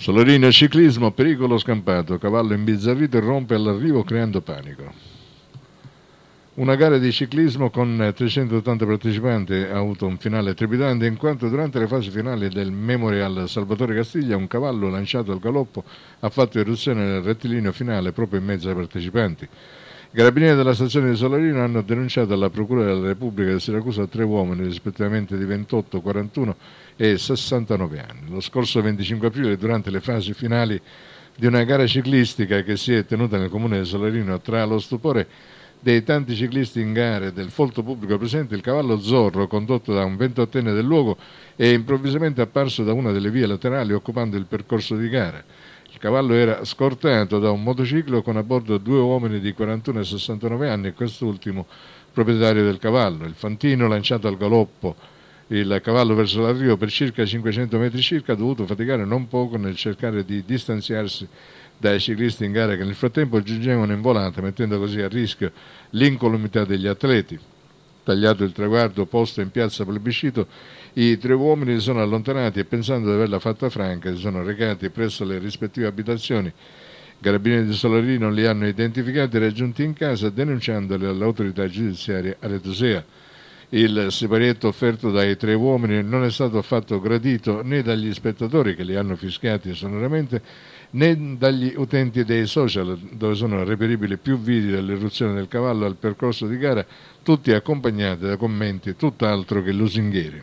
Solarino ciclismo, pericolo scampato, cavallo imbizzarrito e rompe all'arrivo creando panico. Una gara di ciclismo con 380 partecipanti ha avuto un finale trepidante in quanto durante le fasi finali del Memorial Salvatore Castiglia un cavallo lanciato al galoppo ha fatto eruzione nel rettilineo finale proprio in mezzo ai partecipanti. I carabinieri della stazione di Solarino hanno denunciato alla Procura della Repubblica di Siracusa tre uomini rispettivamente di 28, 41 e 69 anni. Lo scorso 25 aprile, durante le fasi finali di una gara ciclistica che si è tenuta nel comune di Solarino, tra lo stupore dei tanti ciclisti in gara e del folto pubblico presente, il cavallo Zorro, condotto da un ventottenne del luogo, è improvvisamente apparso da una delle vie laterali occupando il percorso di gara. Il cavallo era scortato da un motociclo con a bordo due uomini di 41 e 69 anni e quest'ultimo proprietario del cavallo. Il fantino lanciato al galoppo il cavallo verso l'arrivo per circa 500 metri circa ha dovuto faticare non poco nel cercare di distanziarsi dai ciclisti in gara che nel frattempo giungevano in volante mettendo così a rischio l'incolumità degli atleti tagliato il traguardo posto in piazza plebiscito, i tre uomini si sono allontanati e pensando di averla fatta franca si sono recati presso le rispettive abitazioni. I carabinieri di Solarino li hanno identificati e raggiunti in casa denunciandoli all'autorità giudiziaria aretosea. Il siparetto offerto dai tre uomini non è stato affatto gradito né dagli spettatori che li hanno fischiati sonoramente né dagli utenti dei social dove sono reperibili più video dell'eruzione del cavallo al percorso di gara, tutti accompagnati da commenti tutt'altro che lusinghieri.